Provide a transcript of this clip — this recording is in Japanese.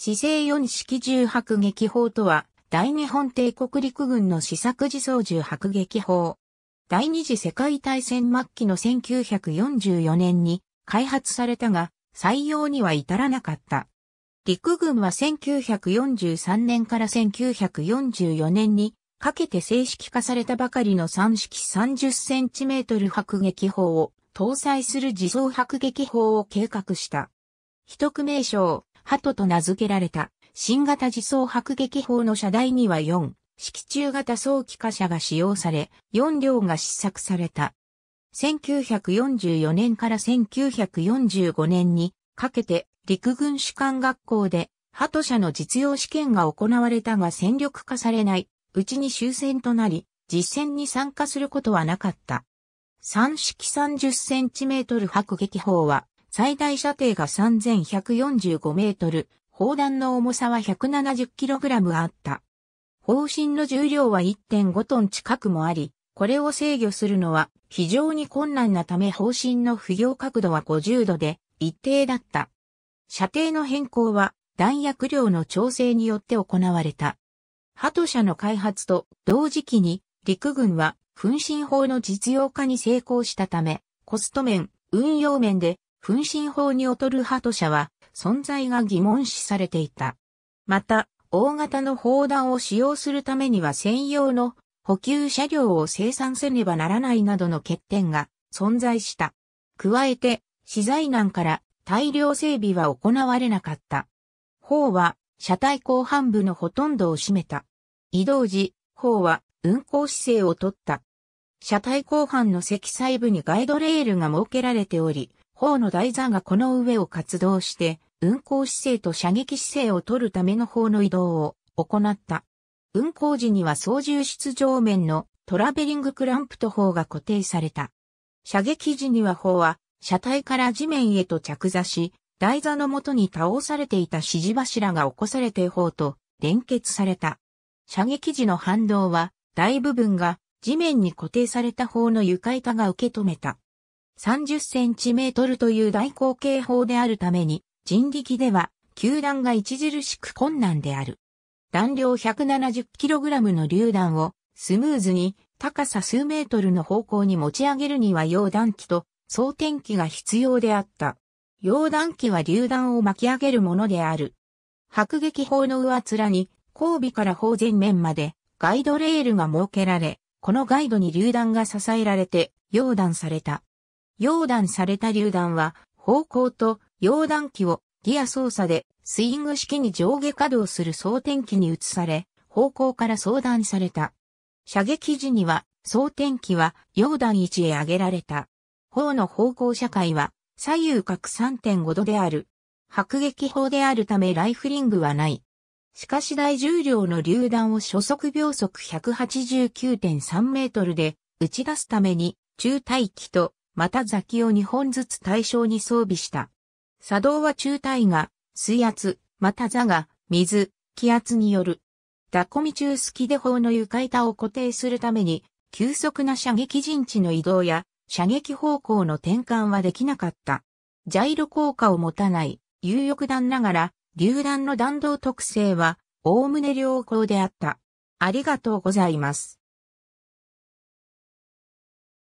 姿勢四式重迫撃砲とは、大日本帝国陸軍の試作自走重迫撃砲。第二次世界大戦末期の1944年に開発されたが、採用には至らなかった。陸軍は1943年から1944年にかけて正式化されたばかりの3式 30cm 迫撃砲を搭載する自走迫撃砲を計画した。一区名称、ハトと名付けられた、新型自走迫撃砲の車台には4、式中型早期貨車が使用され、4両が試作された。1944年から1945年にかけて陸軍士官学校でハト社の実用試験が行われたが戦力化されないうちに終戦となり、実戦に参加することはなかった。三式30センチメートル迫撃砲は最大射程が3145メートル、砲弾の重さは1 7 0ラムあった。砲身の重量は1.5トン近くもあり、これを制御するのは非常に困難なため砲身の不要角度は50度で一定だった。射程の変更は弾薬量の調整によって行われた。ハト社の開発と同時期に陸軍は噴身砲の実用化に成功したため、コスト面、運用面で分身法に劣るハト社は存在が疑問視されていた。また、大型の砲弾を使用するためには専用の補給車両を生産せねばならないなどの欠点が存在した。加えて、資材難から大量整備は行われなかった。砲は車体後半部のほとんどを占めた。移動時、砲は運行姿勢をとった。車体後半の積載部にガイドレールが設けられており、砲の台座がこの上を活動して、運行姿勢と射撃姿勢を取るための砲の移動を行った。運行時には操縦室上面のトラベリングクランプと砲が固定された。射撃時には砲は車体から地面へと着座し、台座の元に倒されていた指示柱が起こされて砲と連結された。射撃時の反動は大部分が地面に固定された砲の床板が受け止めた。30センチメートルという大口径砲であるために、人力では、球弾が著しく困難である。弾量 170kg の榴弾を、スムーズに、高さ数メートルの方向に持ち上げるには溶弾機と装填機が必要であった。溶弾機は榴弾を巻き上げるものである。迫撃砲の上面に後尾から砲前面までガイドレールが設けられ、このガイドに榴弾が支えられて溶弾された。溶断された榴弾は、方向と溶断機をギア操作でスイング式に上下稼働する装填機に移され、方向から相談された。射撃時には、装填機は溶弾位置へ上げられた。砲の方向射界は左右角3.5度である。迫撃砲であるためライフリングはない。しかし大重量の榴弾を初速秒速189.3メートルで打ち出すために中待機とまたザキを2本ずつ対象に装備した。作動は中体が、水圧、また座が、水、気圧による。ダコみ中スキデ砲の床板を固定するために、急速な射撃陣地の移動や、射撃方向の転換はできなかった。ジャイロ効果を持たない、有力弾ながら、榴弾の弾道特性は、おおむね良好であった。ありがとうございます。